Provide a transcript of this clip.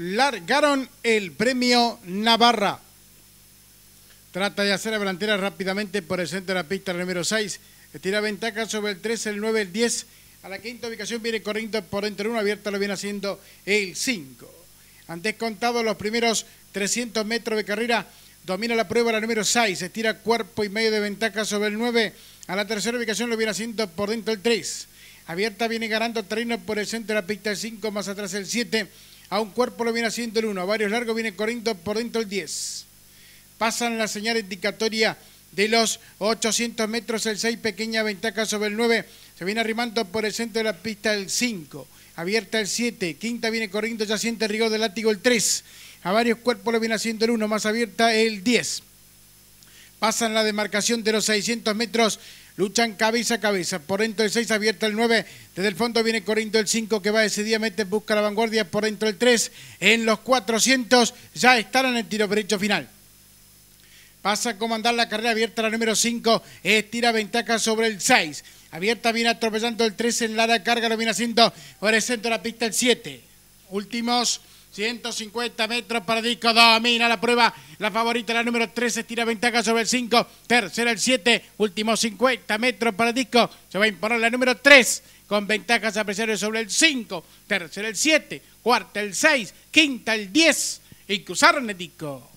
largaron el premio Navarra. Trata de hacer la delantera rápidamente por el centro de la pista, el número 6. Estira ventaja sobre el 3, el 9, el 10. A la quinta ubicación viene corriendo por entre 1, abierta, lo viene haciendo el 5. Han descontado los primeros 300 metros de carrera. Domina la prueba la número 6. Estira cuerpo y medio de ventaja sobre el 9. A la tercera ubicación lo viene haciendo por dentro el 3. Abierta viene ganando terreno por el centro de la pista el 5, más atrás el 7. A un cuerpo lo viene haciendo el 1, a varios largos viene corriendo por dentro el 10. Pasan la señal indicatoria de los 800 metros el 6, pequeña ventaja sobre el 9. Se viene arrimando por el centro de la pista el 5. Abierta el 7. Quinta viene corriendo, ya siente el rigor del látigo el 3. A varios cuerpos lo viene haciendo el 1, más abierta el 10. Pasan la demarcación de los 600 metros luchan cabeza a cabeza. Por dentro el 6, abierta el 9. Desde el fondo viene corriendo el 5 que va decididamente, busca la vanguardia. Por dentro el 3. En los 400 ya están en el tiro derecho final. Pasa a comandar la carrera abierta la número 5. Estira ventaja sobre el 6. Abierta viene atropellando el 3 en de Carga lo viene haciendo por el centro de la pista el 7. Últimos 150 metros para Disco, domina la prueba, la favorita, la número 13, tira ventaja sobre el 5, tercero el 7, último 50 metros para Disco, se va a imponer la número 3, con ventajas apreciables sobre el 5, tercero el 7, cuarta el 6, quinta el 10, y cruzar Disco.